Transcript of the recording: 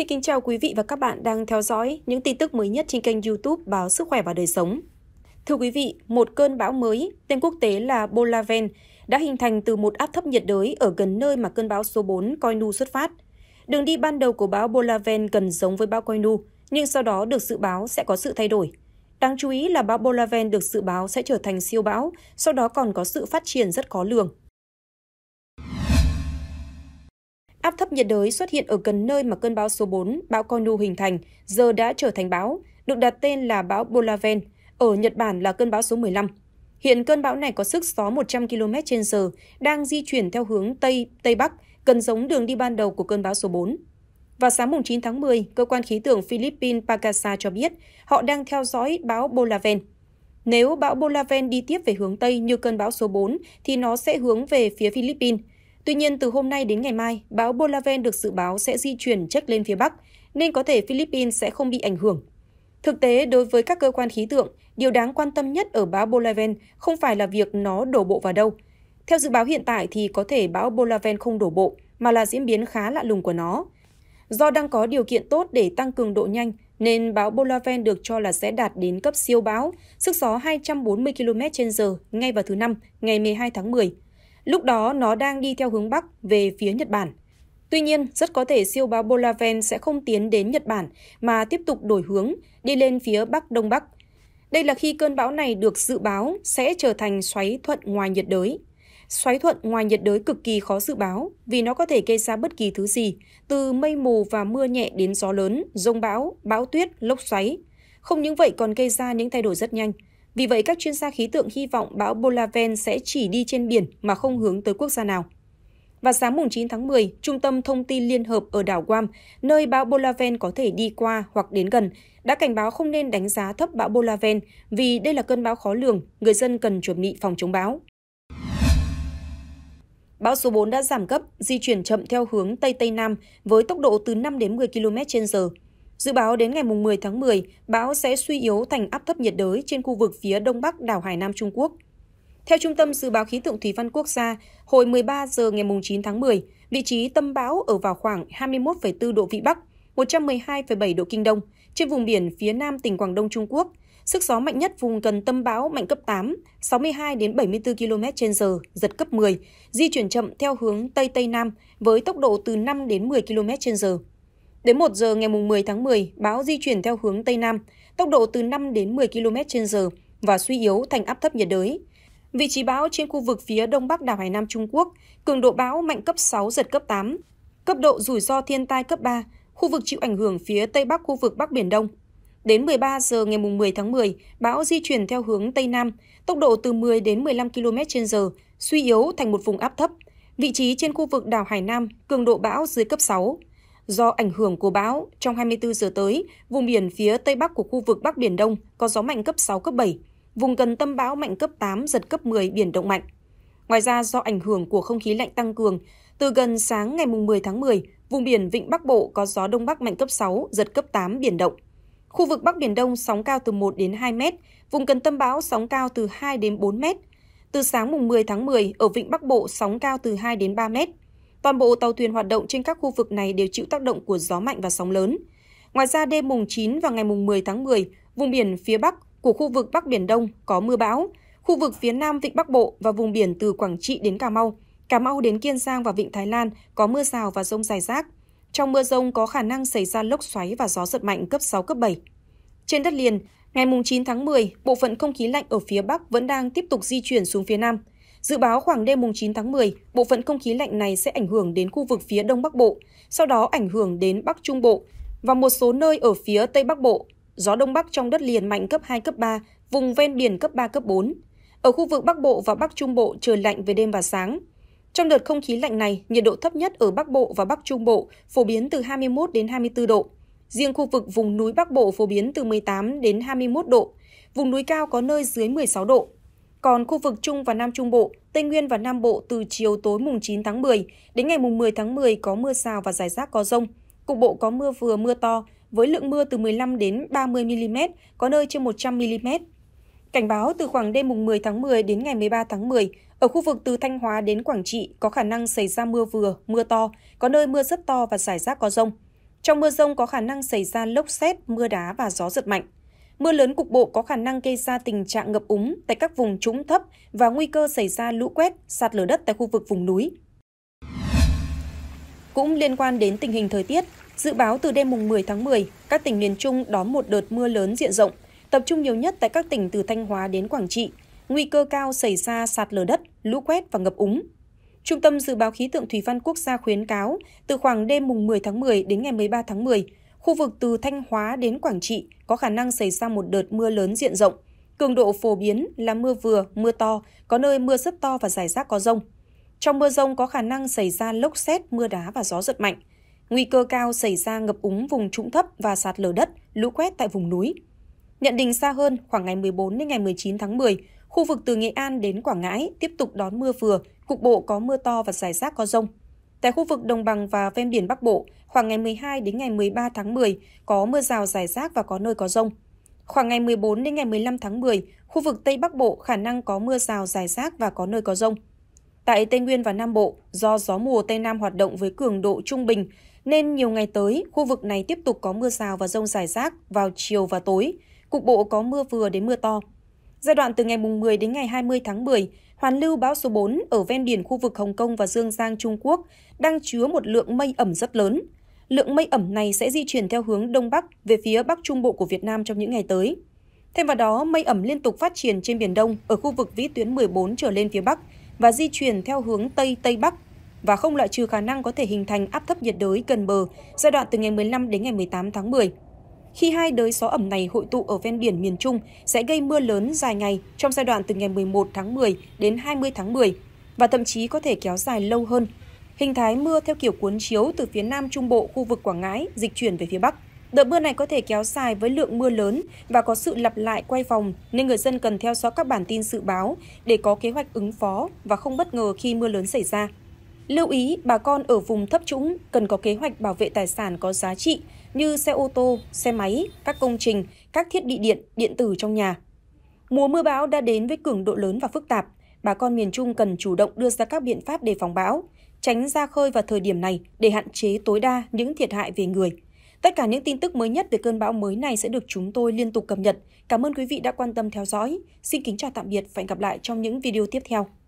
Xin kính chào quý vị và các bạn đang theo dõi những tin tức mới nhất trên kênh YouTube Báo Sức khỏe và Đời sống. Thưa quý vị, một cơn bão mới, tên quốc tế là Bolaven, đã hình thành từ một áp thấp nhiệt đới ở gần nơi mà cơn bão số 4 Koinu xuất phát. Đường đi ban đầu của bão Bolaven gần giống với bão Koinu, nhưng sau đó được dự báo sẽ có sự thay đổi. Đáng chú ý là bão Bolaven được dự báo sẽ trở thành siêu bão, sau đó còn có sự phát triển rất khó lường. Áp thấp nhiệt đới xuất hiện ở gần nơi mà cơn bão số 4, bão Konu hình thành, giờ đã trở thành bão, được đặt tên là bão Bolaven, ở Nhật Bản là cơn bão số 15. Hiện cơn bão này có sức gió 100 km h đang di chuyển theo hướng Tây, Tây Bắc, gần giống đường đi ban đầu của cơn bão số 4. Vào sáng mùng 9 tháng 10, cơ quan khí tượng Philippines Pagasa cho biết họ đang theo dõi bão Bolaven. Nếu bão Bolaven đi tiếp về hướng Tây như cơn bão số 4 thì nó sẽ hướng về phía Philippines, Tuy nhiên, từ hôm nay đến ngày mai, bão Bolaven được dự báo sẽ di chuyển chất lên phía Bắc, nên có thể Philippines sẽ không bị ảnh hưởng. Thực tế, đối với các cơ quan khí tượng, điều đáng quan tâm nhất ở bão Bolaven không phải là việc nó đổ bộ vào đâu. Theo dự báo hiện tại thì có thể bão Bolaven không đổ bộ, mà là diễn biến khá lạ lùng của nó. Do đang có điều kiện tốt để tăng cường độ nhanh, nên bão Bolaven được cho là sẽ đạt đến cấp siêu bão, sức gió 240 km h ngay vào thứ Năm, ngày 12 tháng 10. Lúc đó nó đang đi theo hướng Bắc về phía Nhật Bản. Tuy nhiên, rất có thể siêu bão Bolaven sẽ không tiến đến Nhật Bản mà tiếp tục đổi hướng, đi lên phía Bắc Đông Bắc. Đây là khi cơn bão này được dự báo sẽ trở thành xoáy thuận ngoài nhiệt đới. Xoáy thuận ngoài nhiệt đới cực kỳ khó dự báo vì nó có thể gây ra bất kỳ thứ gì, từ mây mù và mưa nhẹ đến gió lớn, rông bão, bão tuyết, lốc xoáy. Không những vậy còn gây ra những thay đổi rất nhanh – vì vậy, các chuyên gia khí tượng hy vọng bão Bolaven sẽ chỉ đi trên biển mà không hướng tới quốc gia nào. Và sáng 9 tháng 10, Trung tâm Thông tin Liên hợp ở đảo Guam, nơi bão Bolaven có thể đi qua hoặc đến gần, đã cảnh báo không nên đánh giá thấp bão Bolaven vì đây là cơn bão khó lường, người dân cần chuẩn bị phòng chống bão. Bão số 4 đã giảm cấp, di chuyển chậm theo hướng Tây Tây Nam với tốc độ từ 5 đến 10 km/h Dự báo đến ngày 10 tháng 10, bão sẽ suy yếu thành áp thấp nhiệt đới trên khu vực phía đông bắc đảo Hải Nam Trung Quốc. Theo Trung tâm Dự báo Khí tượng Thủy văn Quốc gia, hồi 13 giờ ngày 9 tháng 10, vị trí tâm bão ở vào khoảng 21,4 độ Vĩ Bắc, 112,7 độ Kinh Đông, trên vùng biển phía nam tỉnh Quảng Đông Trung Quốc. Sức gió mạnh nhất vùng gần tâm bão mạnh cấp 8, 62 đến 74 km h giật cấp 10, di chuyển chậm theo hướng Tây Tây Nam với tốc độ từ 5 đến 10 km h Đến 1 giờ ngày 10 tháng 10, bão di chuyển theo hướng Tây Nam, tốc độ từ 5 đến 10 km h và suy yếu thành áp thấp nhiệt đới. Vị trí bão trên khu vực phía đông bắc đảo Hải Nam Trung Quốc, cường độ bão mạnh cấp 6, giật cấp 8. Cấp độ rủi ro thiên tai cấp 3, khu vực chịu ảnh hưởng phía tây bắc khu vực Bắc Biển Đông. Đến 13 giờ ngày 10 tháng 10, bão di chuyển theo hướng Tây Nam, tốc độ từ 10 đến 15 km h suy yếu thành một vùng áp thấp. Vị trí trên khu vực đảo Hải Nam, cường độ bão dưới cấp 6. Do ảnh hưởng của bão, trong 24 giờ tới, vùng biển phía tây bắc của khu vực Bắc Biển Đông có gió mạnh cấp 6, cấp 7, vùng gần tâm bão mạnh cấp 8, giật cấp 10, biển động mạnh. Ngoài ra, do ảnh hưởng của không khí lạnh tăng cường, từ gần sáng ngày 10 tháng 10, vùng biển Vịnh Bắc Bộ có gió Đông Bắc mạnh cấp 6, giật cấp 8, biển động. Khu vực Bắc Biển Đông sóng cao từ 1 đến 2 mét, vùng gần tâm bão sóng cao từ 2 đến 4 mét. Từ sáng mùng 10 tháng 10, ở Vịnh Bắc Bộ sóng cao từ 2 đến 3 mét, Toàn bộ tàu thuyền hoạt động trên các khu vực này đều chịu tác động của gió mạnh và sóng lớn. Ngoài ra, đêm mùng 9 và ngày mùng 10 tháng 10, vùng biển phía Bắc của khu vực Bắc Biển Đông có mưa bão, khu vực phía Nam Vịnh Bắc Bộ và vùng biển từ Quảng Trị đến Cà Mau, Cà Mau đến Kiên Giang và Vịnh Thái Lan có mưa rào và rông dài rác. Trong mưa rông có khả năng xảy ra lốc xoáy và gió giật mạnh cấp 6, cấp 7. Trên đất liền, ngày 9 tháng 10, bộ phận không khí lạnh ở phía Bắc vẫn đang tiếp tục di chuyển xuống phía Nam – Dự báo khoảng đêm 9 tháng 10, bộ phận không khí lạnh này sẽ ảnh hưởng đến khu vực phía Đông Bắc Bộ, sau đó ảnh hưởng đến Bắc Trung Bộ và một số nơi ở phía Tây Bắc Bộ. Gió Đông Bắc trong đất liền mạnh cấp 2, cấp 3, vùng ven biển cấp 3, cấp 4. Ở khu vực Bắc Bộ và Bắc Trung Bộ trời lạnh về đêm và sáng. Trong đợt không khí lạnh này, nhiệt độ thấp nhất ở Bắc Bộ và Bắc Trung Bộ phổ biến từ 21 đến 24 độ. Riêng khu vực vùng núi Bắc Bộ phổ biến từ 18 đến 21 độ. Vùng núi cao có nơi dưới 16 độ. Còn khu vực Trung và Nam Trung Bộ, Tây Nguyên và Nam Bộ từ chiều tối mùng 9 tháng 10 đến ngày mùng 10 tháng 10 có mưa rào và rải rác có rông. Cục bộ có mưa vừa mưa to với lượng mưa từ 15 đến 30 mm, có nơi trên 100 mm. Cảnh báo từ khoảng đêm mùng 10 tháng 10 đến ngày 13 tháng 10, ở khu vực từ Thanh Hóa đến Quảng Trị có khả năng xảy ra mưa vừa, mưa to, có nơi mưa rất to và rải rác có rông. Trong mưa rông có khả năng xảy ra lốc xét, mưa đá và gió giật mạnh. Mưa lớn cục bộ có khả năng gây ra tình trạng ngập úng tại các vùng trũng thấp và nguy cơ xảy ra lũ quét, sạt lở đất tại khu vực vùng núi. Cũng liên quan đến tình hình thời tiết, dự báo từ đêm mùng 10 tháng 10, các tỉnh miền Trung đón một đợt mưa lớn diện rộng, tập trung nhiều nhất tại các tỉnh từ Thanh Hóa đến Quảng Trị, nguy cơ cao xảy ra sạt lở đất, lũ quét và ngập úng. Trung tâm Dự báo Khí tượng Thủy văn Quốc gia khuyến cáo, từ khoảng đêm mùng 10 tháng 10 đến ngày 13 tháng 10, Khu vực từ Thanh Hóa đến Quảng Trị có khả năng xảy ra một đợt mưa lớn diện rộng. Cường độ phổ biến là mưa vừa, mưa to, có nơi mưa rất to và rải rác có rông. Trong mưa rông có khả năng xảy ra lốc xét, mưa đá và gió giật mạnh. Nguy cơ cao xảy ra ngập úng vùng trũng thấp và sạt lở đất, lũ quét tại vùng núi. Nhận định xa hơn, khoảng ngày 14 đến ngày 19 tháng 10, khu vực từ Nghệ An đến Quảng Ngãi tiếp tục đón mưa vừa, cục bộ có mưa to và rải rác có rông. Tại khu vực đồng bằng và ven biển Bắc Bộ, khoảng ngày 12 đến ngày 13 tháng 10 có mưa rào rải rác và có nơi có rông. Khoảng ngày 14 đến ngày 15 tháng 10, khu vực Tây Bắc Bộ khả năng có mưa rào rải rác và có nơi có rông. Tại Tây Nguyên và Nam Bộ, do gió mùa Tây Nam hoạt động với cường độ trung bình, nên nhiều ngày tới, khu vực này tiếp tục có mưa rào và rông rải rác vào chiều và tối. Cục bộ có mưa vừa đến mưa to. Giai đoạn từ ngày mùng 10 đến ngày 20 tháng 10, hoàn lưu bão số 4 ở ven biển khu vực Hồng Kông và Dương Giang Trung Quốc đang chứa một lượng mây ẩm rất lớn. Lượng mây ẩm này sẽ di chuyển theo hướng Đông Bắc về phía Bắc Trung Bộ của Việt Nam trong những ngày tới. Thêm vào đó, mây ẩm liên tục phát triển trên Biển Đông ở khu vực vĩ tuyến 14 trở lên phía Bắc và di chuyển theo hướng Tây Tây Bắc và không loại trừ khả năng có thể hình thành áp thấp nhiệt đới gần bờ giai đoạn từ ngày 15 đến ngày 18 tháng 10 khi hai đới gió ẩm này hội tụ ở ven biển miền Trung sẽ gây mưa lớn dài ngày trong giai đoạn từ ngày 11 tháng 10 đến 20 tháng 10 và thậm chí có thể kéo dài lâu hơn. Hình thái mưa theo kiểu cuốn chiếu từ phía Nam Trung Bộ khu vực Quảng Ngãi dịch chuyển về phía Bắc. Đợt mưa này có thể kéo dài với lượng mưa lớn và có sự lặp lại quay vòng nên người dân cần theo dõi các bản tin dự báo để có kế hoạch ứng phó và không bất ngờ khi mưa lớn xảy ra. Lưu ý bà con ở vùng thấp trũng cần có kế hoạch bảo vệ tài sản có giá trị như xe ô tô, xe máy, các công trình, các thiết bị điện, điện tử trong nhà. Mùa mưa bão đã đến với cường độ lớn và phức tạp, bà con miền Trung cần chủ động đưa ra các biện pháp đề phòng bão, tránh ra khơi vào thời điểm này để hạn chế tối đa những thiệt hại về người. Tất cả những tin tức mới nhất về cơn bão mới này sẽ được chúng tôi liên tục cập nhật. Cảm ơn quý vị đã quan tâm theo dõi. Xin kính chào tạm biệt và hẹn gặp lại trong những video tiếp theo.